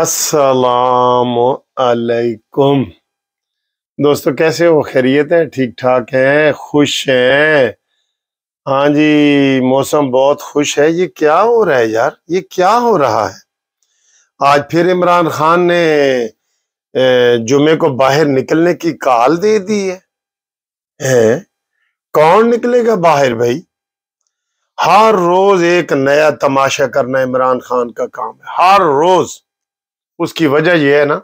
अस्सलाम अलैकुम दोस्तों कैसे हो खैरियत है ठीक ठाक हैं खुश हैं हाँ जी मौसम बहुत खुश है ये क्या हो रहा है यार ये क्या हो रहा है आज फिर इमरान खान ने जुमे को बाहर निकलने की काल दे दी है हैं कौन निकलेगा बाहर भाई हर रोज एक नया तमाशा करना इमरान खान का काम है हर रोज़ उसकी वजह यह है ना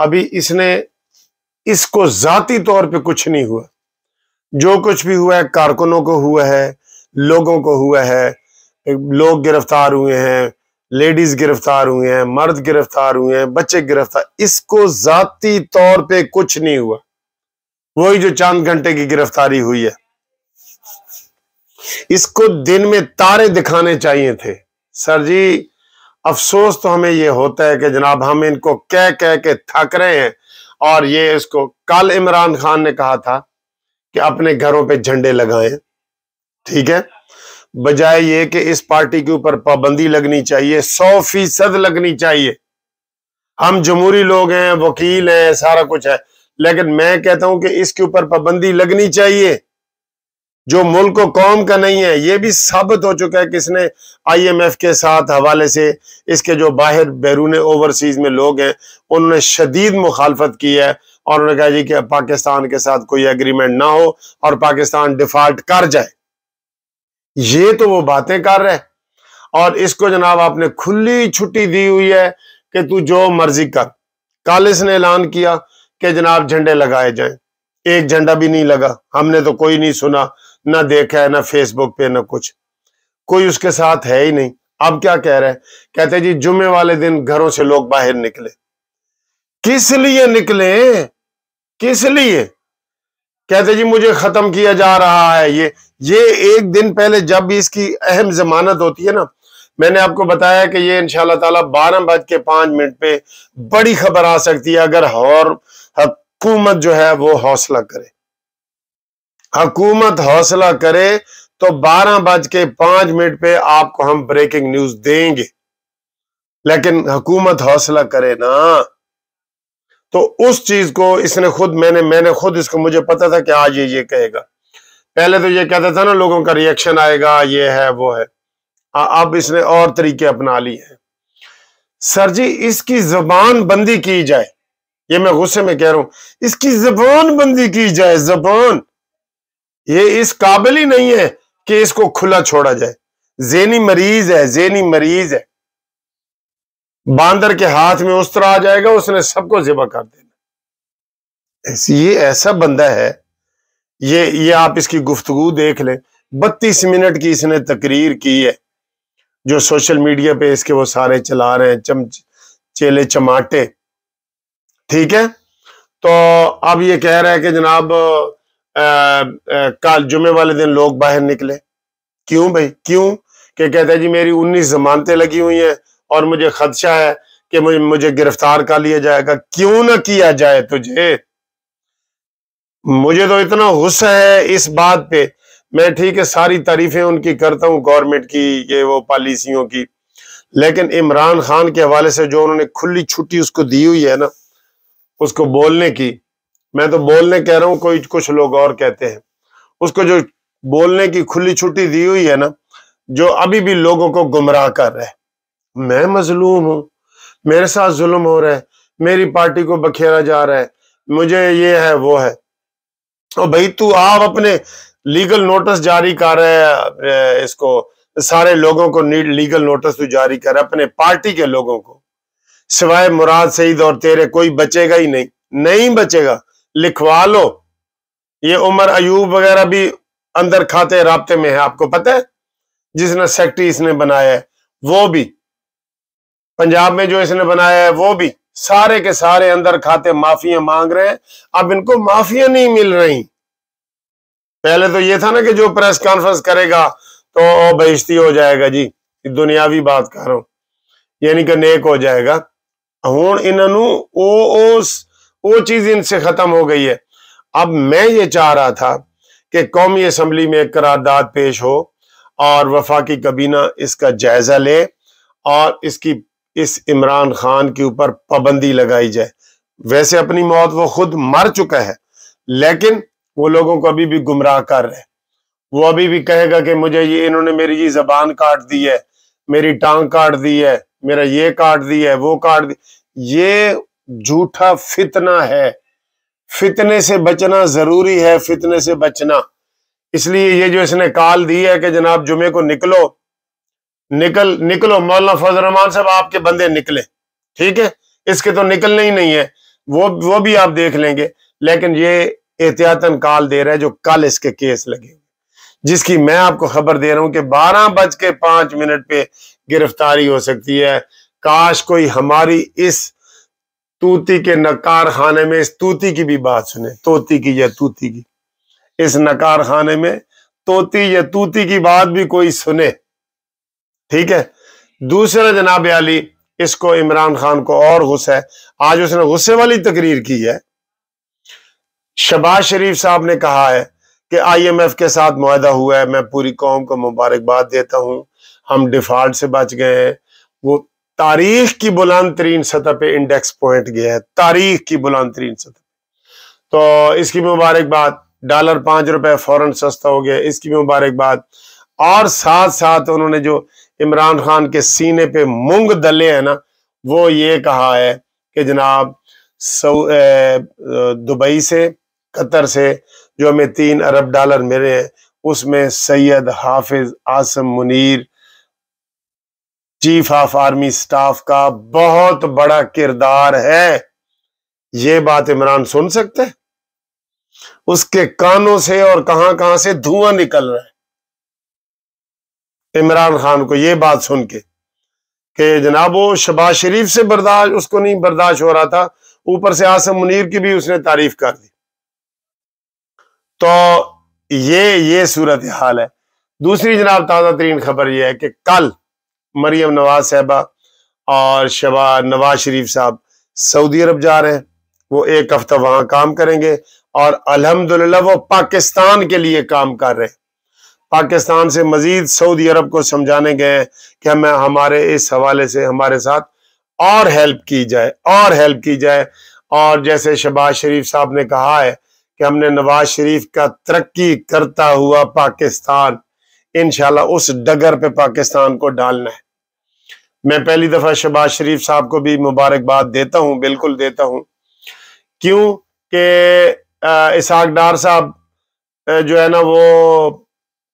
अभी इसने इसको ज़ाती तौर पे कुछ नहीं हुआ जो कुछ भी हुआ है कारकुनों को हुआ है लोगों को हुआ है लोग गिरफ्तार हुए हैं लेडीज गिरफ्तार हुए हैं मर्द गिरफ्तार हुए हैं बच्चे गिरफ्तार इसको जाती तौर पे कुछ नहीं हुआ वही जो चांद घंटे की गिरफ्तारी हुई है इसको दिन में तारे दिखाने चाहिए थे सर जी अफसोस तो हमें ये होता है कि जनाब हम इनको कह कह के थक रहे हैं और ये इसको कल इमरान खान ने कहा था कि अपने घरों पे झंडे लगाएं ठीक है बजाय ये कि इस पार्टी के ऊपर पाबंदी लगनी चाहिए सौ फीसद लगनी चाहिए हम जमहूरी लोग हैं वकील हैं सारा कुछ है लेकिन मैं कहता हूं कि इसके ऊपर पाबंदी लगनी चाहिए जो मुल्क कौम का नहीं है ये भी साबित हो चुका है किसने आईएमएफ के साथ हवाले से इसके जो बाहर बैरून ओवरसीज में लोग हैं उन्होंने शदीद मुखालफत की है और उन्होंने कहा जी कि पाकिस्तान के साथ कोई एग्रीमेंट ना हो और पाकिस्तान डिफॉल्ट कर जाए ये तो वो बातें कर रहे और इसको जनाब आपने खुली छुट्टी दी हुई है कि तू जो मर्जी कर कल इसने ऐलान किया कि जनाब झंडे लगाए जाए एक झंडा भी नहीं लगा हमने तो कोई नहीं सुना ना देखा है ना फेसबुक पे ना कुछ कोई उसके साथ है ही नहीं अब क्या कह रहे हैं कहते जी जुम्मे वाले दिन घरों से लोग बाहर निकले किस लिए निकले किस लिए कहते जी मुझे खत्म किया जा रहा है ये ये एक दिन पहले जब भी इसकी अहम जमानत होती है ना मैंने आपको बताया कि ये इनशाला तला बारह बज के पांच मिनट पे बड़ी खबर आ सकती है अगर और हुकूमत जो है वो हौसला करे हकूमत हौसला करे तो बारह बज के पांच मिनट पे आपको हम ब्रेकिंग न्यूज देंगे लेकिन हकूमत हौसला करे ना तो उस चीज को इसने खुद मैंने मैंने खुद इसको मुझे पता था कि आज ये ये कहेगा पहले तो ये कहता था ना लोगों का रिएक्शन आएगा ये है वो है अब इसने और तरीके अपना लिए हैं सर जी इसकी जबान बंदी की जाए ये मैं गुस्से में कह रहा हूं इसकी जबान बंदी की जाए जबान ये इस काबिल ही नहीं है कि इसको खुला छोड़ा जाए जेनी मरीज है जेनी मरीज है बांदर के हाथ में उस तरह आ जाएगा उसने सबको जिबा कर देना ये ऐसा बंदा है ये ये आप इसकी गुफ्तगु देख लें बत्तीस मिनट की इसने तकरीर की है जो सोशल मीडिया पे इसके वो सारे चला रहे हैं चम चेले चमाटे ठीक है तो अब ये कह रहा है कि जनाब कल जुमे वाले दिन लोग बाहर निकले क्यों भाई क्यों के कहते हैं जी मेरी उन्नीस जमानतें लगी हुई हैं और मुझे खदशा है कि मुझे मुझे गिरफ्तार कर लिया जाएगा क्यों ना किया जाए तुझे मुझे तो इतना गुस्सा है इस बात पे मैं ठीक है सारी तारीफें उनकी करता हूँ गवर्नमेंट की ये वो पॉलिसियों की लेकिन इमरान खान के हवाले से जो उन्होंने खुली छुट्टी उसको दी हुई है ना उसको बोलने की मैं तो बोलने कह रहा हूँ कोई कुछ लोग और कहते हैं उसको जो बोलने की खुली छुट्टी दी हुई है ना जो अभी भी लोगों को गुमराह कर रहा है मैं मजलूम हूँ मेरे साथ जुल्म हो रहा है मेरी पार्टी को बखेरा जा रहा है मुझे ये है वो है और भाई तू आप अपने लीगल नोटिस जारी कर रहे है इसको सारे लोगों को लीगल नोटिस तू जारी कर अपने पार्टी के लोगों को सिवाय मुराद सईद और तेरे कोई बचेगा ही नहीं नहीं बचेगा लिखवा लो ये उमर अयूब वगैरह भी अंदर खाते रबते में है आपको पता है जिसने सेक्टी इसने बनाया है वो भी पंजाब में जो इसने बनाया है वो भी सारे के सारे अंदर खाते माफिया मांग रहे हैं अब इनको माफिया नहीं मिल रही पहले तो ये था ना कि जो प्रेस कॉन्फ्रेंस करेगा तो बहिश्ती हो जाएगा जी दुनियावी बात कर रहा हूं यानी कि नेक हो जाएगा हूं इन्हों वो चीज इनसे खत्म हो गई है अब मैं ये चाह रहा था कि कौमी असम्बली में एक करारदाद पेश हो और वफा की कबीना इसका जायजा ले और इसकी इस इमरान खान के ऊपर पाबंदी लगाई जाए वैसे अपनी मौत वो खुद मर चुका है लेकिन वो लोगों को अभी भी गुमराह कर रहे वो अभी भी कहेगा कि मुझे ये इन्होंने मेरी ये जबान काट दी है मेरी टांग काट दी है मेरा ये काट दी है वो काट दी ये झूठा फितना है फितने से बचना जरूरी है फितने से बचना इसलिए ये जो इसने काल दी है कि जनाब जुमे को निकलो निकल निकलो मौलाना फजल रहमान साहब आपके बंदे निकले ठीक है इसके तो निकलने ही नहीं है वो वो भी आप देख लेंगे लेकिन ये एहतियातन काल दे रहा है जो कल इसके केस लगे जिसकी मैं आपको खबर दे रहा हूं कि बारह बज के पांच मिनट पे गिरफ्तारी हो सकती है काश कोई हमारी इस तूती के नकार खाने में इस तूती की भी बात सुने तोती की या तूती की इस नकार खाने में तोती या तूती की बात भी कोई सुने ठीक है दूसरा जनाब अली इसको इमरान खान को और गुस्सा है आज उसने गुस्से वाली तकरीर की है शबाज शरीफ साहब ने कहा है कि आईएमएफ के साथ मुआदा हुआ है मैं पूरी कौम को मुबारकबाद देता हूं हम डिफॉल्ट से बच गए हैं वो तारीख की बुलंद तरीन सतह पे इंडेक्स पॉइंट गया है तारीख की बुलंद तरीन सतह तो इसकी मुबारकबाद डॉलर पांच रुपए फौरन सस्ता हो गया इसकी मुबारकबाद और साथ साथ उन्होंने जो इमरान खान के सीने पे मूंग दले है ना वो ये कहा है कि जनाब दुबई से कतर से जो हमें तीन अरब डॉलर मिले हैं उसमें Syed Hafiz Asim Munir chief of army staff का बहुत बड़ा किरदार है ये बात इमरान सुन सकते हैं उसके कानों से और कहां कहां से धुआं निकल रहा है इमरान खान को यह बात सुन के कि जनाब वो शबाज शरीफ से बर्दाश्त उसको नहीं बर्दाश्त हो रहा था ऊपर से आसम मुनीर की भी उसने तारीफ कर दी तो ये ये सूरत हाल है दूसरी जनाब ताज़ा तरीन खबर यह है कि कल मरियम नवाज साहबा और शबा नवाज शरीफ साहब सऊदी अरब जा रहे हैं वो एक हफ्ता वहां काम करेंगे और अल्हम्दुलिल्लाह वो पाकिस्तान के लिए काम कर रहे हैं पाकिस्तान से मजीद सऊदी अरब को समझाने गए हैं कि हमें हमारे इस हवाले से हमारे साथ और हेल्प की जाए और हेल्प की जाए और जैसे शबाज शरीफ साहब ने कहा है कि हमने नवाज शरीफ का तरक्की करता हुआ पाकिस्तान इनशाला उस डगर पे पाकिस्तान को डालना है मैं पहली दफा शहबाज शरीफ साहब को भी मुबारकबाद देता हूँ बिल्कुल देता हूँ क्यों के इसहाक डार साहब जो है ना वो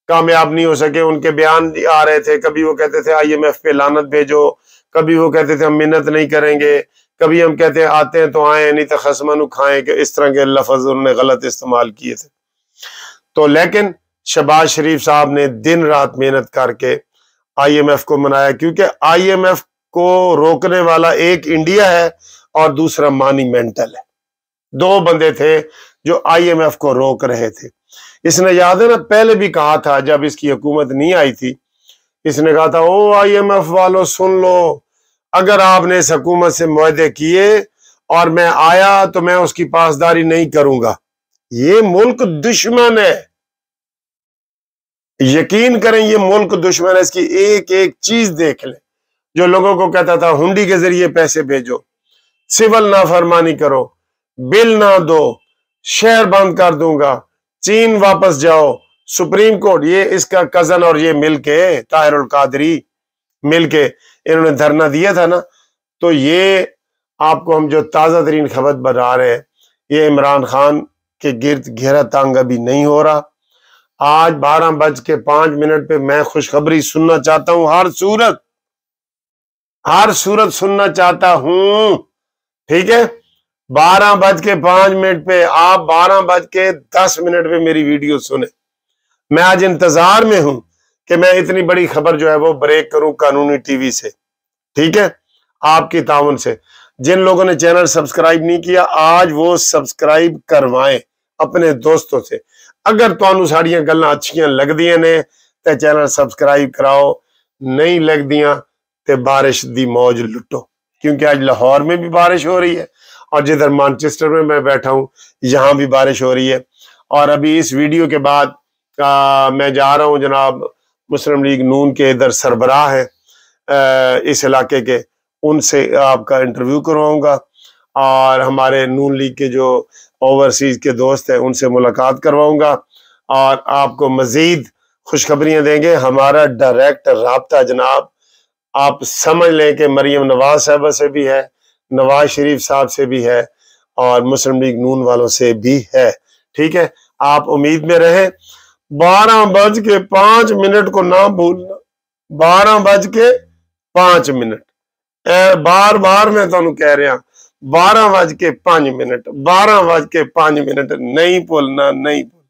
कामयाब नहीं हो सके उनके बयान आ रहे थे कभी वो कहते थे आईएमएफ पे लानत भेजो कभी वो कहते थे हम मिन्नत नहीं करेंगे कभी हम कहते हैं आते हैं तो आए नहीं तो खसमन खाएं कि इस तरह के लफज उन्होंने गलत इस्तेमाल किए थे तो लेकिन शबाज शरीफ साहब ने दिन रात मेहनत करके आईएमएफ को मनाया क्योंकि आईएमएफ को रोकने वाला एक इंडिया है और दूसरा मानी मेंटल है दो बंदे थे जो आईएमएफ को रोक रहे थे इसने याद है ना पहले भी कहा था जब इसकी हुकूमत नहीं आई थी इसने कहा था ओ आईएमएफ वालों सुन लो अगर आपने इस हकूमत से मुहदे किए और मैं आया तो मैं उसकी पासदारी नहीं करूंगा ये मुल्क दुश्मन है यकीन करें ये मुल्क दुश्मन है इसकी एक एक चीज देख लें जो लोगों को कहता था हुंडी के जरिए पैसे भेजो सिविल ना फरमानी करो बिल ना दो शहर बंद कर दूंगा चीन वापस जाओ सुप्रीम कोर्ट ये इसका कजन और ये मिलके ताहिरुल कादरी मिलके इन्होंने धरना दिया था ना तो ये आपको हम जो ताज़ा तरीन खबर बता रहे हैं ये इमरान खान के गिर्द घेरा तांग भी नहीं हो रहा आज बारह बज के पांच मिनट पे मैं खुशखबरी सुनना चाहता हूं हर सूरत हर सूरत सुनना चाहता हूं ठीक है बारह बज के पांच मिनट पे आप बारह बज के दस मिनट पे मेरी वीडियो सुने मैं आज इंतजार में हूं कि मैं इतनी बड़ी खबर जो है वो ब्रेक करूं कानूनी टीवी से ठीक है आपकी ताउन से जिन लोगों ने चैनल सब्सक्राइब नहीं किया आज वो सब्सक्राइब करवाएं अपने दोस्तों से अगर ਤੁਹਾਨੂੰ ਸਾਡੀਆਂ ਗੱਲਾਂ ਅੱਛੀਆਂ ਲੱਗਦੀਆਂ ने तो चैनल ਸਬਸਕ੍ਰਾਈਬ कराओ नहीं लगदिया तो बारिश ਦੀ ਮौज क्योंकि आज लाहौर में भी बारिश हो रही है और जिधर मानचेस्टर में मैं बैठा हूँ यहाँ भी बारिश हो रही है और अभी इस वीडियो के बाद आ, मैं जा रहा हूँ जनाब मुस्लिम लीग नून के इधर सरबराह हैं इस इलाके के उनसे आपका इंटरव्यू करवाऊंगा और हमारे नून लीग के जो ओवरसीज के दोस्त हैं उनसे मुलाकात करवाऊंगा और आपको मज़ीद खुशखबरियां देंगे हमारा डायरेक्ट रबता जनाब आप समझ लें कि मरियम नवाज साहबा से भी है नवाज शरीफ साहब से भी है और मुस्लिम लीग नून वालों से भी है ठीक है आप उम्मीद में रहें बारह बज के पांच मिनट को ना भूलना बारह बज के पांच मिनट बार बार मैं तुम कह रहा बारह बज के पांच मिनट बारह बज के पांच मिनट नहीं भूलना नहीं